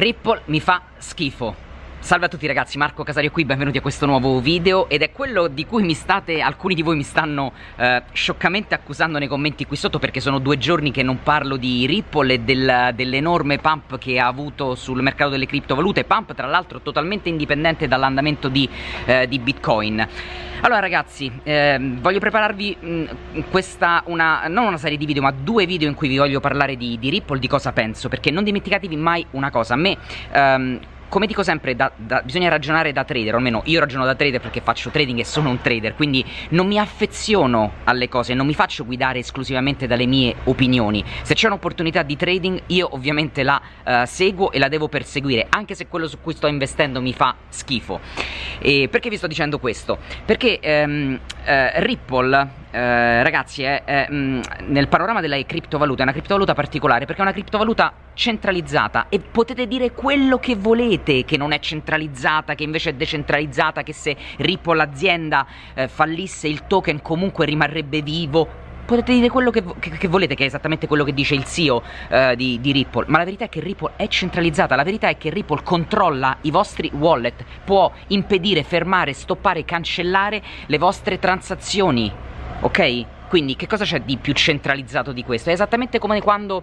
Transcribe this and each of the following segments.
Ripple mi fa schifo. Salve a tutti ragazzi, Marco Casario qui, benvenuti a questo nuovo video ed è quello di cui mi state, alcuni di voi mi stanno eh, scioccamente accusando nei commenti qui sotto perché sono due giorni che non parlo di Ripple e del, dell'enorme pump che ha avuto sul mercato delle criptovalute, pump tra l'altro totalmente indipendente dall'andamento di, eh, di Bitcoin. Allora ragazzi, eh, voglio prepararvi mh, mm, questa, una, non una serie di video, ma due video in cui vi voglio parlare di, di Ripple, di cosa penso, perché non dimenticatevi mai una cosa, a me ehm, come dico sempre, da, da, bisogna ragionare da trader, o almeno io ragiono da trader perché faccio trading e sono un trader, quindi non mi affeziono alle cose, non mi faccio guidare esclusivamente dalle mie opinioni. Se c'è un'opportunità di trading, io ovviamente la uh, seguo e la devo perseguire, anche se quello su cui sto investendo mi fa schifo. E perché vi sto dicendo questo? Perché um, uh, Ripple eh, ragazzi, è, è, mm, nel panorama delle criptovalute è una criptovaluta particolare perché è una criptovaluta centralizzata e potete dire quello che volete che non è centralizzata, che invece è decentralizzata, che se Ripple l'azienda eh, fallisse il token comunque rimarrebbe vivo. Potete dire quello che, che, che, volete, che è esattamente quello che dice il CEO eh, di, di Ripple, ma la verità è che Ripple è centralizzata, la verità è che Ripple controlla i vostri wallet, può impedire, fermare, stoppare, cancellare le vostre transazioni ok? Quindi che cosa c'è di più centralizzato di questo? È esattamente come quando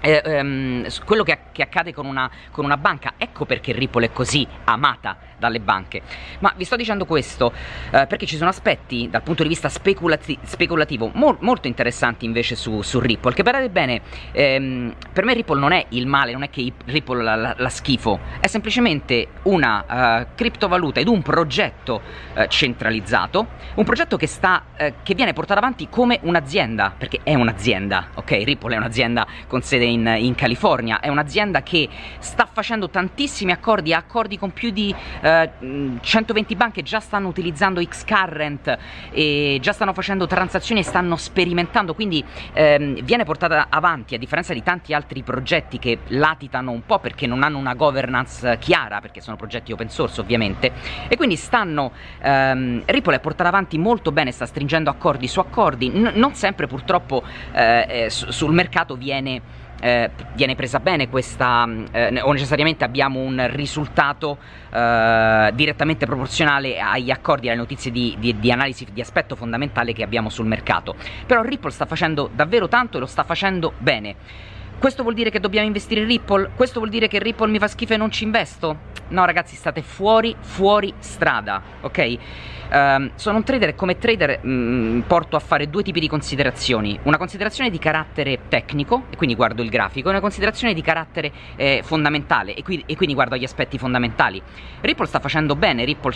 eh, ehm, quello che, che accade con una, con una, banca, ecco perché Ripple è così amata dalle banche. Ma vi sto dicendo questo eh, perché ci sono aspetti dal punto di vista speculati speculativo mo molto interessanti invece su, su Ripple, che guardate bene, ehm, per me Ripple non è il male, non è che Ripple la, la, la schifo, è semplicemente una uh, criptovaluta ed un progetto uh, centralizzato, un progetto che, sta, uh, che viene portato avanti come un'azienda, perché è un'azienda, ok? Ripple è un'azienda con sede in, in California, è un'azienda che sta facendo tantissimi accordi, accordi con più di... Uh, 120 eh, mm, banche già stanno utilizzando Xcurrent e già stanno facendo transazioni e stanno sperimentando, quindi ehm, viene portata avanti a differenza di tanti altri progetti che latitano un po' perché non hanno una governance chiara, perché sono progetti open source ovviamente, e quindi stanno, ehm, Ripple è portata avanti molto bene, sta stringendo accordi su accordi, N non sempre purtroppo eh, eh sul mercato viene eh, viene presa bene questa, mm, eh, o necessariamente abbiamo un risultato eh, direttamente proporzionale agli accordi alle notizie di, di, di, analisi di aspetto fondamentale che abbiamo sul mercato. Però Ripple sta facendo davvero tanto e lo sta facendo bene. Questo vuol dire che dobbiamo investire in Ripple? Questo vuol dire che Ripple mi fa schifo e non ci investo? No ragazzi, state fuori, fuori strada, ok? Um, sono un trader e come trader mh, mm, porto a fare due tipi di considerazioni. Una considerazione di carattere tecnico, e quindi guardo il grafico, e una considerazione di carattere eh, fondamentale, e, qui, e, quindi guardo gli aspetti fondamentali. Ripple sta facendo bene, Ripple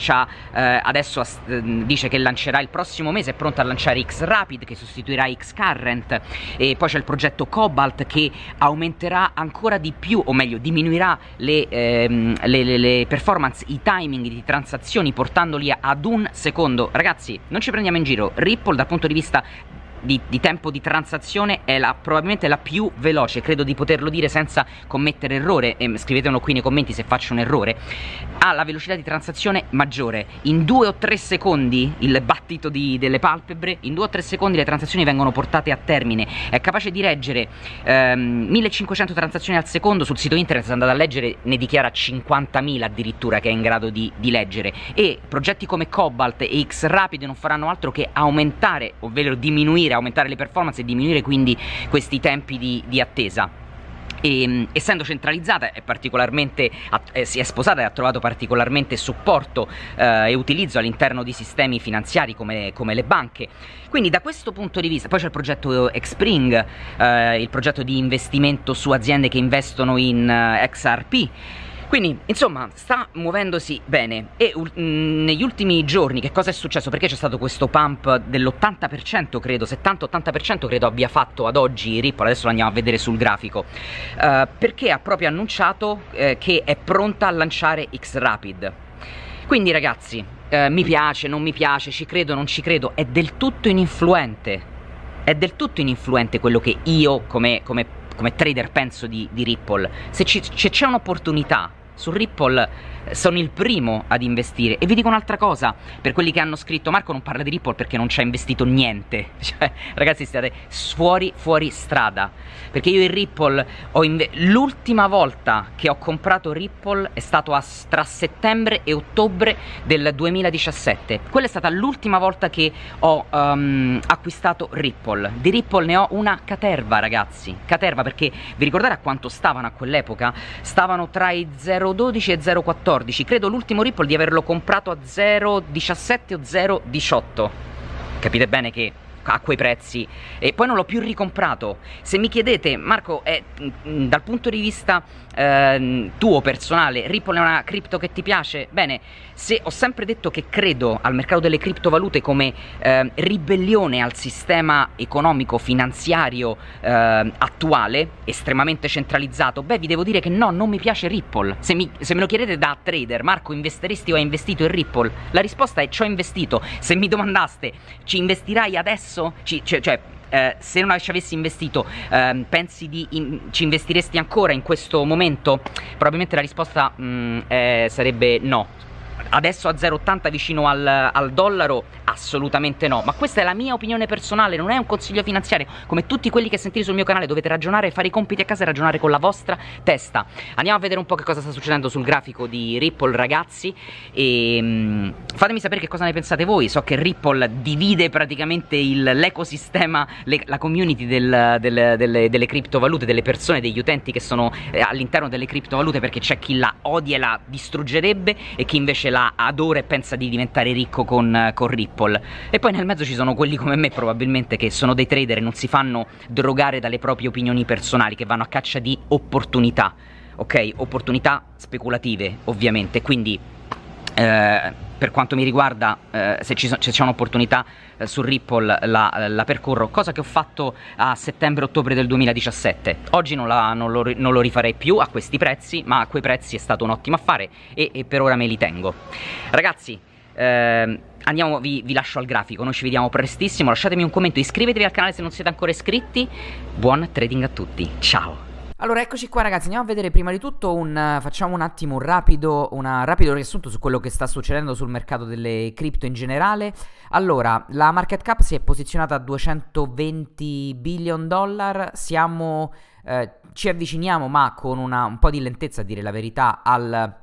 eh, adesso as- mm, dice che lancerà il prossimo mese, è pronto a lanciare X Rapid che sostituirà X Current, e poi c'è il progetto Cobalt che aumenterà ancora di più o meglio diminuirà le, ehm, le, le, le performance, i timing di transazioni portandoli ad un secondo ragazzi non ci prendiamo in giro Ripple dal punto di vista di, di, tempo di transazione è la, probabilmente la più veloce credo di poterlo dire senza commettere errore e scrivetemelo qui nei commenti se faccio un errore ha la velocità di transazione maggiore in due o tre secondi il battito di, delle palpebre in due o tre secondi le transazioni vengono portate a termine è capace di reggere ehm, 1500 transazioni al secondo sul sito internet se andate a leggere ne dichiara 50.000 addirittura che è in grado di, di leggere e progetti come Cobalt e X-Rapid non faranno altro che aumentare ovvero diminuire possibile aumentare le performance e diminuire quindi questi tempi di, di attesa e, ehm, essendo centralizzata è particolarmente, eh, si è sposata e ha trovato particolarmente supporto eh, e utilizzo all'interno di sistemi finanziari come, come, le banche. Quindi da questo punto di vista, poi c'è il progetto Expring, eh, il progetto di investimento su aziende che investono in eh, XRP quindi, insomma, sta muovendosi bene e uh, negli ultimi giorni che cosa è successo? Perché c'è stato questo pump dell'80% credo, 70-80% credo abbia fatto ad oggi Ripple, adesso lo andiamo a vedere sul grafico, uh, perché ha proprio annunciato uh, che è pronta a lanciare X-Rapid. Quindi ragazzi, eh, mi piace, non mi piace, ci credo, non ci credo, è del tutto ininfluente. È del tutto ininfluente quello che io come, come, come trader penso di, di Ripple. Se c'è un'opportunità su Ripple sono il primo ad investire e vi dico un'altra cosa per quelli che hanno scritto Marco non parla di Ripple perché non ci ha investito niente cioè, ragazzi state fuori fuori strada perché io in Ripple l'ultima volta che ho comprato Ripple è stato a, tra settembre e ottobre del 2017 quella è stata l'ultima volta che ho um, acquistato Ripple di Ripple ne ho una caterva ragazzi caterva perché vi ricordate a quanto stavano a quell'epoca stavano tra i 0,12 e 0,14 2014, credo l'ultimo Ripple di averlo comprato a 0,17 o 0,18. Capite bene che a quei prezzi e poi non l'ho più ricomprato. Se mi chiedete, Marco, è, mm, mm, dal punto di vista eh, tuo personale, Ripple è una cripto che ti piace? Bene, se ho sempre detto che credo al mercato delle criptovalute come eh, ribellione al sistema economico finanziario eh, attuale, estremamente centralizzato, beh, vi devo dire che no, non mi piace Ripple. Se, mi, se me lo chiedete da trader, Marco, investiresti o hai investito in Ripple? La risposta è ci ho investito. Se mi domandaste, ci investirai adesso? adesso, cioè, cioè eh, se non ci avessi investito, ehm, pensi di in, ci investiresti ancora in questo momento? Probabilmente la risposta mh, mm, eh, sarebbe no adesso a 0,80 vicino al, al, dollaro? Assolutamente no, ma questa è la mia opinione personale, non è un consiglio finanziario, come tutti quelli che sentite sul mio canale dovete ragionare, fare i compiti a casa e ragionare con la vostra testa. Andiamo a vedere un po' che cosa sta succedendo sul grafico di Ripple ragazzi e ehm, fatemi sapere che cosa ne pensate voi, so che Ripple divide praticamente l'ecosistema, la community del, del, delle, delle criptovalute, delle persone, degli utenti che sono eh, all'interno delle criptovalute perché c'è chi la odia e la distruggerebbe e chi invece la adora e pensa di diventare ricco con, con Ripple e poi nel mezzo ci sono quelli come me probabilmente che sono dei trader e non si fanno drogare dalle proprie opinioni personali che vanno a caccia di opportunità ok? Opportunità speculative ovviamente quindi eh, per quanto mi riguarda eh, se, c'è un'opportunità eh, su Ripple la, la, percorro, cosa che ho fatto a settembre-ottobre del 2017. Oggi non, la, non, lo, non, lo, rifarei più a questi prezzi, ma a quei prezzi è stato un ottimo affare e, e per ora me li tengo. Ragazzi, eh, andiamo, vi, vi lascio al grafico, noi ci vediamo prestissimo, lasciatemi un commento, iscrivetevi al canale se non siete ancora iscritti, buon trading a tutti, ciao! Allora, eccoci qua ragazzi, andiamo a vedere prima di tutto un, facciamo un attimo un rapido, una, rapido riassunto su quello che sta succedendo sul mercato delle cripto in generale. Allora, la market cap si è posizionata a 220 billion dollar, siamo, eh, ci avviciniamo ma con una, un po' di lentezza a dire la verità al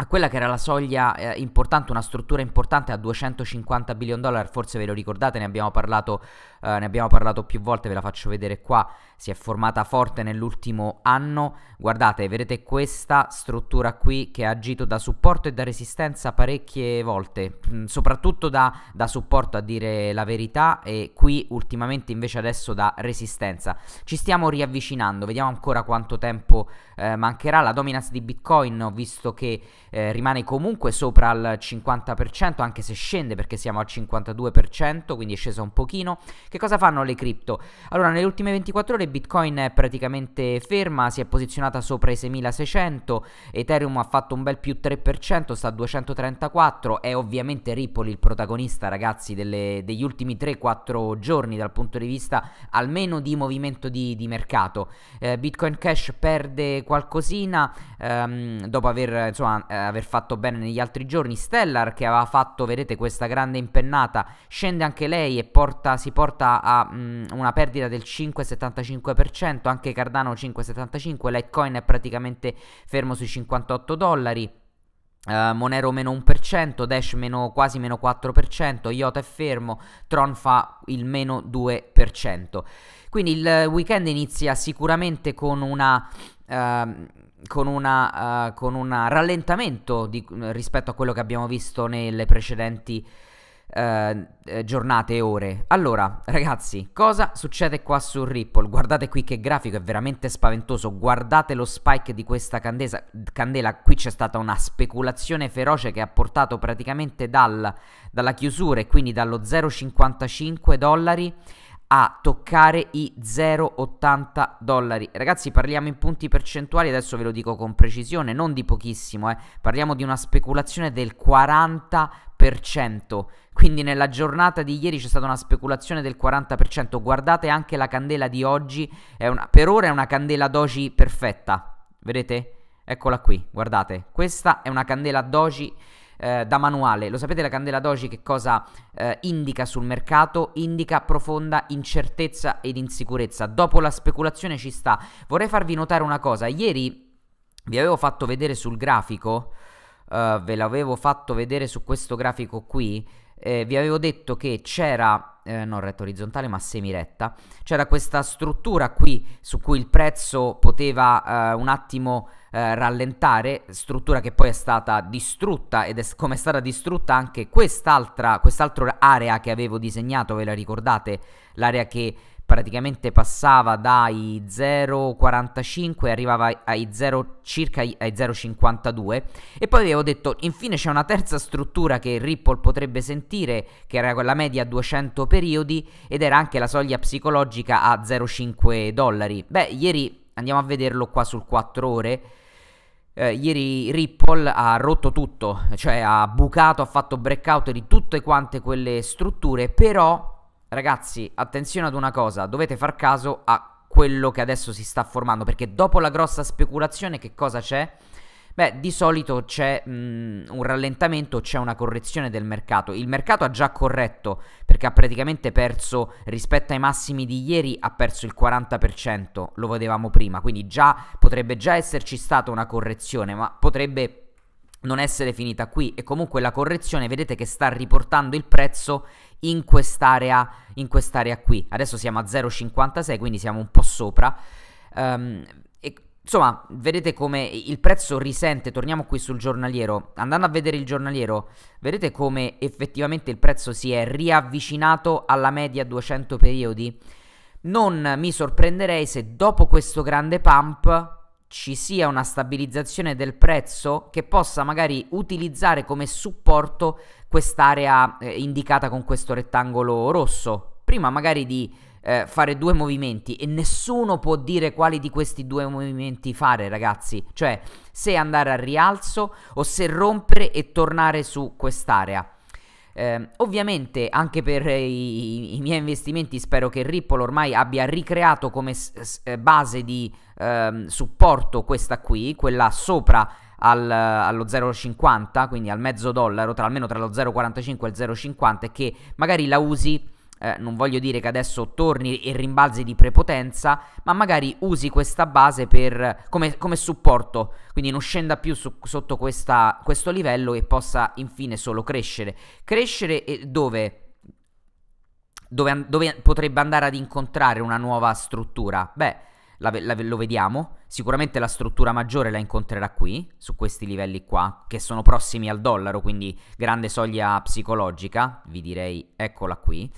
a quella che era la soglia eh, importante, una struttura importante a 250 billion dollar, forse ve lo ricordate, ne abbiamo parlato, eh, ne abbiamo parlato più volte, ve la faccio vedere qua si è formata forte nell'ultimo anno. Guardate, vedete questa struttura qui che ha agito da supporto e da resistenza parecchie volte, mm, soprattutto da, da supporto a dire la verità e qui ultimamente invece adesso da resistenza. Ci stiamo riavvicinando, vediamo ancora quanto tempo eh, mancherà. La dominance di Bitcoin ho visto che eh, rimane comunque sopra il 50%, anche se scende perché siamo al 52%, quindi è scesa un pochino. Che cosa fanno le cripto? Allora, nelle ultime 24 ore Bitcoin è praticamente ferma, si è posizionata sopra i 6600, Ethereum ha fatto un bel più 3%, sta a 234, è ovviamente Ripple il protagonista ragazzi delle, degli ultimi 3-4 giorni dal punto di vista almeno di movimento di, di mercato. Eh, Bitcoin Cash perde qualcosina ehm, dopo aver, insomma, eh, aver fatto bene negli altri giorni, Stellar che aveva fatto, vedete, questa grande impennata, scende anche lei e porta, si porta a mh, mm, una perdita del 5,75%. 5%, anche Cardano 5,75, Litecoin è praticamente fermo sui 58 dollari. Uh, Monero meno 1%, Dash meno, quasi meno 4%, Iota è fermo, Tron fa il meno 2%. Quindi il weekend inizia sicuramente con una... Uh, con, una, uh, con un rallentamento di, rispetto a quello che abbiamo visto nelle precedenti Ehm, eh, giornate e ore. Allora, ragazzi, cosa succede qua su Ripple? Guardate qui che grafico, è veramente spaventoso. Guardate lo spike di questa candesa, candela. Qui c'è stata una speculazione feroce che ha portato praticamente dal, dalla chiusura e quindi dallo 0,55 dollari a toccare i 0,80 dollari. Ragazzi, parliamo in punti percentuali, adesso ve lo dico con precisione, non di pochissimo, eh. parliamo di una speculazione del 40%. Quindi nella giornata di ieri c'è stata una speculazione del 40%. Guardate anche la candela di oggi, una, per ora è una candela doji perfetta. Vedete? Eccola qui, guardate. Questa è una candela doji eh, da manuale. Lo sapete la candela doji che cosa eh, indica sul mercato? Indica profonda incertezza ed insicurezza. Dopo la speculazione ci sta. Vorrei farvi notare una cosa. Ieri vi avevo fatto vedere sul grafico uh, ve l'avevo fatto vedere su questo grafico qui, eh, vi avevo detto che c'era, eh, non retta orizzontale ma semiretta, c'era questa struttura qui su cui il prezzo poteva eh, un attimo eh, rallentare, struttura che poi è stata distrutta ed è come è stata distrutta anche quest'altra, quest'altra area che avevo disegnato, ve la ricordate? L'area che praticamente passava dai 0,45 e arrivava ai 0, circa ai 0,52 e poi avevo detto infine c'è una terza struttura che Ripple potrebbe sentire che era quella media a 200 periodi ed era anche la soglia psicologica a 0,5 dollari beh ieri andiamo a vederlo qua sul 4 ore eh, ieri Ripple ha rotto tutto, cioè ha bucato, ha fatto breakout di tutte quante quelle strutture, però Ragazzi, attenzione ad una cosa, dovete far caso a quello che adesso si sta formando, perché dopo la grossa speculazione che cosa c'è? Beh, di solito c'è mh, mm, un rallentamento, c'è una correzione del mercato. Il mercato ha già corretto perché ha praticamente perso rispetto ai massimi di ieri, ha perso il 40%, lo vedevamo prima, quindi già potrebbe già esserci stata una correzione, ma potrebbe non essere finita qui e comunque la correzione vedete che sta riportando il prezzo in quest'area, in quest'area qui. Adesso siamo a 0,56 quindi siamo un po' sopra. Um, e, insomma, vedete come il prezzo risente, torniamo qui sul giornaliero, andando a vedere il giornaliero, vedete come effettivamente il prezzo si è riavvicinato alla media 200 periodi? Non mi sorprenderei se dopo questo grande pump ci sia una stabilizzazione del prezzo che possa magari utilizzare come supporto quest'area eh, indicata con questo rettangolo rosso. Prima magari di eh, fare due movimenti e nessuno può dire quali di questi due movimenti fare, ragazzi. Cioè se andare al rialzo o se rompere e tornare su quest'area. Eh, ovviamente anche per i, i, miei investimenti spero che Ripple ormai abbia ricreato come s- s- eh, base di ehm, supporto questa qui, quella sopra al, allo 0,50, quindi al mezzo dollaro, tra, almeno tra lo 0,45 e il 0,50 e che magari la usi eh, non voglio dire che adesso torni e rimbalzi di prepotenza, ma magari usi questa base per, come, come, supporto, quindi non scenda più su, sotto questa, questo livello e possa infine solo crescere. Crescere eh, dove? Dove, dove potrebbe andare ad incontrare una nuova struttura? Beh, la, la, lo vediamo. Sicuramente la struttura maggiore la incontrerà qui, su questi livelli qua, che sono prossimi al dollaro, quindi grande soglia psicologica, vi direi, eccola qui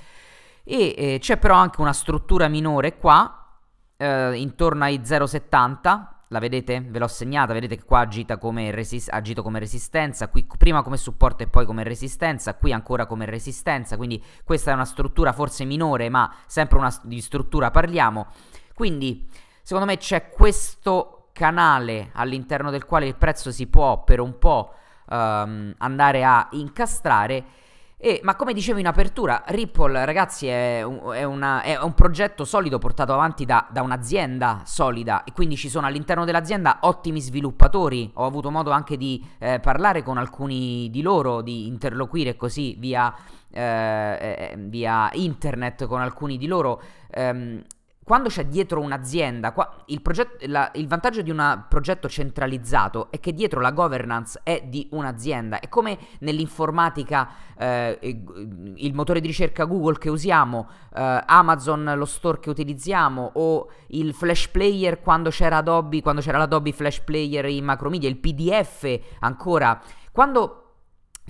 e eh, c'è però anche una struttura minore qua eh, intorno ai 0,70 la vedete? Ve l'ho segnata, vedete che qua agita come agito come resistenza, qui prima come supporto e poi come resistenza, qui ancora come resistenza, quindi questa è una struttura forse minore, ma sempre una st di struttura parliamo. Quindi, secondo me c'è questo canale all'interno del quale il prezzo si può per un po' ehm, andare a incastrare e, ma come dicevo in apertura, Ripple ragazzi è un, è una, è un progetto solido portato avanti da, da, un'azienda solida e quindi ci sono all'interno dell'azienda ottimi sviluppatori. Ho avuto modo anche di eh, parlare con alcuni di loro, di interloquire così via, eh, eh via internet con alcuni di loro. Ehm, quando c'è dietro un'azienda, qua, il, progetto, la, il, vantaggio di un progetto centralizzato è che dietro la governance è di un'azienda. È come nell'informatica, eh, il motore di ricerca Google che usiamo, eh, Amazon, lo store che utilizziamo, o il flash player quando c'era Adobe, quando c'era l'Adobe Flash Player, in macromedia, il PDF ancora. Quando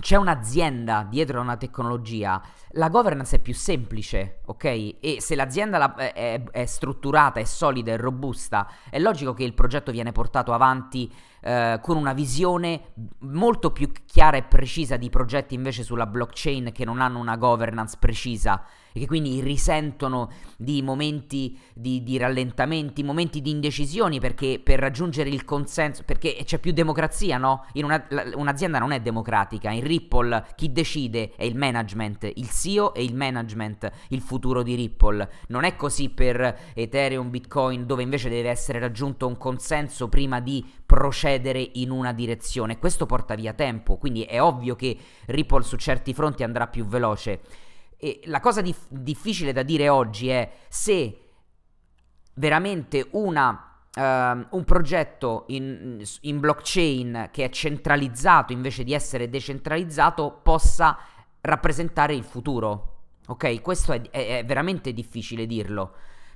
c'è un'azienda dietro a una tecnologia, la governance è più semplice, ok? E se l'azienda la, è, è, strutturata, è solida, è robusta, è logico che il progetto viene portato avanti eh, con una visione molto più chiara e precisa di progetti invece sulla blockchain che non hanno una governance precisa e che quindi risentono di momenti di, di rallentamenti, momenti di indecisioni perché per raggiungere il consenso, perché c'è più democrazia, no? Una, un'azienda non è democratica, in Ripple chi decide è il management, il CEO e il management, il futuro di Ripple. Non è così per Ethereum, Bitcoin, dove invece deve essere raggiunto un consenso prima di procedere in una direzione. Questo porta via tempo, quindi è ovvio che Ripple su certi fronti andrà più veloce. E la cosa dif- difficile da dire oggi è se veramente una Uh, un progetto in, in, blockchain che è centralizzato invece di essere decentralizzato possa rappresentare il futuro. Ok, questo è, è, è veramente difficile dirlo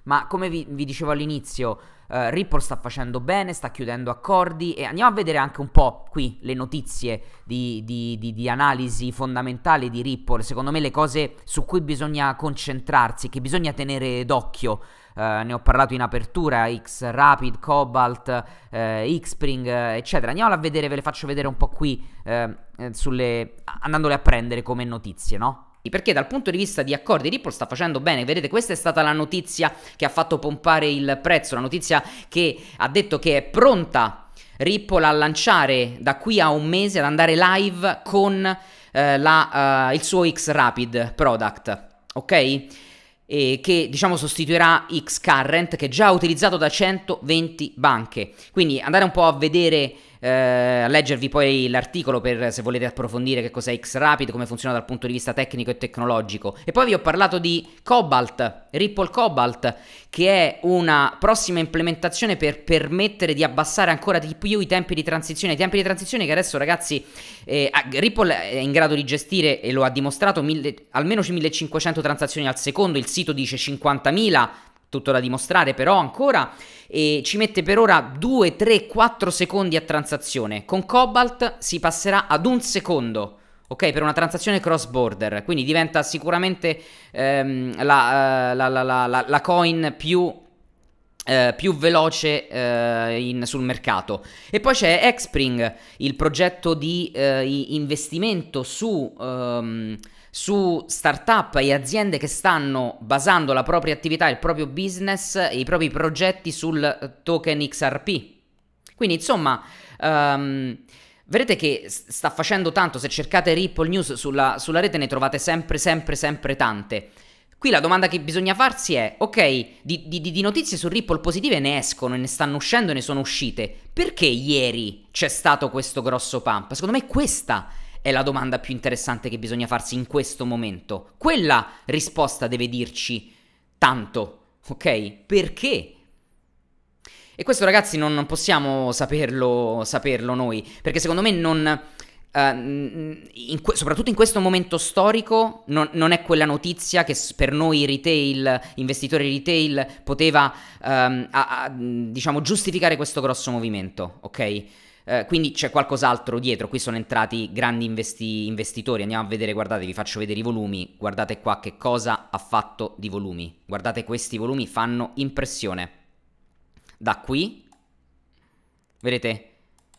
ma come vi, vi dicevo all'inizio, eh, Ripple sta facendo bene, sta chiudendo accordi e andiamo a vedere anche un po' qui le notizie di, di, di, di analisi fondamentale di Ripple, secondo me le cose su cui bisogna concentrarsi, che bisogna tenere d'occhio. Uh, ne ho parlato in apertura, X-Rapid, Cobalt, uh, eh, Xpring, uh, eh, eccetera. Andiamola a vedere, ve le faccio vedere un po' qui, sulle... andandole a prendere come notizie, no? perché dal punto di vista di accordi Ripple sta facendo bene, vedete questa è stata la notizia che ha fatto pompare il prezzo, la notizia che ha detto che è pronta Ripple a lanciare da qui a un mese, ad andare live con eh, la, eh, il suo X Rapid product, ok? E che diciamo sostituirà X Current che è già utilizzato da 120 banche. Quindi andare un po' a vedere eh, a leggervi poi l'articolo per se volete approfondire che cos'è X-Rapid, come funziona dal punto di vista tecnico e tecnologico. E poi vi ho parlato di Cobalt, Ripple Cobalt, che è una prossima implementazione per permettere di abbassare ancora di più i tempi di transizione. I tempi di transizione che adesso ragazzi eh, Ripple è in grado di gestire e lo ha dimostrato mille, almeno 1500 transazioni al secondo, il sito dice 50.000 tutto da dimostrare però ancora e ci mette per ora 2, 3, 4 secondi a transazione. Con Cobalt si passerà ad un secondo. Ok, per una transazione cross border, quindi diventa sicuramente ehm, eh, la, la, la, la coin più Uh, più veloce uh, in, sul mercato. E poi c'è Xpring, il progetto di uh, investimento su, um, su startup e aziende che stanno basando la propria attività, il proprio business e i propri progetti sul token XRP. Quindi insomma... Um, Vedete che sta facendo tanto, se cercate Ripple News sulla, sulla rete ne trovate sempre, sempre, sempre tante. Qui la domanda che bisogna farsi è, ok, di, di, di notizie su Ripple positive ne escono, ne stanno uscendo e ne sono uscite. Perché ieri c'è stato questo grosso pump? Secondo me questa è la domanda più interessante che bisogna farsi in questo momento. Quella risposta deve dirci tanto, ok? Perché? E questo ragazzi non possiamo saperlo, saperlo noi, perché secondo me non Ehm, in que- soprattutto in questo momento storico, non, non, è quella notizia che per noi retail, investitori retail, poteva um, a, a, diciamo, giustificare questo grosso movimento, ok? Uh, quindi c'è qualcos'altro dietro, qui sono entrati grandi investi- investitori, andiamo a vedere, guardate, vi faccio vedere i volumi, guardate qua che cosa ha fatto di volumi, guardate questi volumi fanno impressione. Da qui, vedete,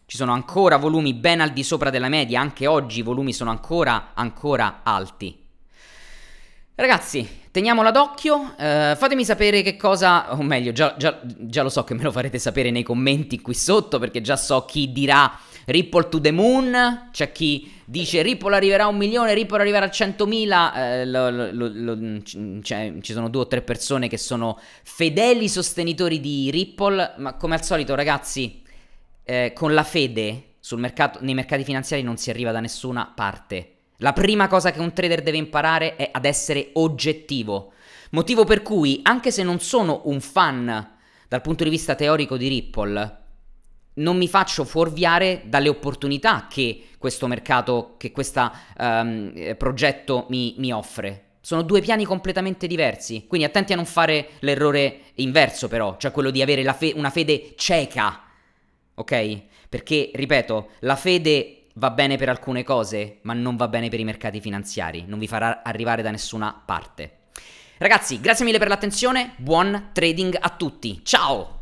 ci sono ancora volumi ben al di sopra della media, anche oggi i volumi sono ancora, ancora alti. Ragazzi, teniamola d'occhio, eh, fatemi sapere che cosa, o meglio, già, già, già, lo so che me lo farete sapere nei commenti qui sotto, perché già so chi dirà Ripple to the Moon, c'è chi dice Ripple arriverà a un milione, Ripple arriverà a 100.000, eh, lo, lo, lo, ci sono due o tre persone che sono fedeli sostenitori di Ripple, ma come al solito ragazzi eh, con la fede mercato, nei mercati finanziari non si arriva da nessuna parte. La prima cosa che un trader deve imparare è ad essere oggettivo. Motivo per cui, anche se non sono un fan dal punto di vista teorico di Ripple, non mi faccio fuorviare dalle opportunità che questo mercato, che questo um, ehm, eh, progetto mi, mi, offre. Sono due piani completamente diversi, quindi attenti a non fare l'errore inverso però, cioè quello di avere fe- una fede cieca ok? Perché, ripeto, la fede va bene per alcune cose, ma non va bene per i mercati finanziari, non vi farà arrivare da nessuna parte. Ragazzi, grazie mille per l'attenzione, buon trading a tutti, ciao!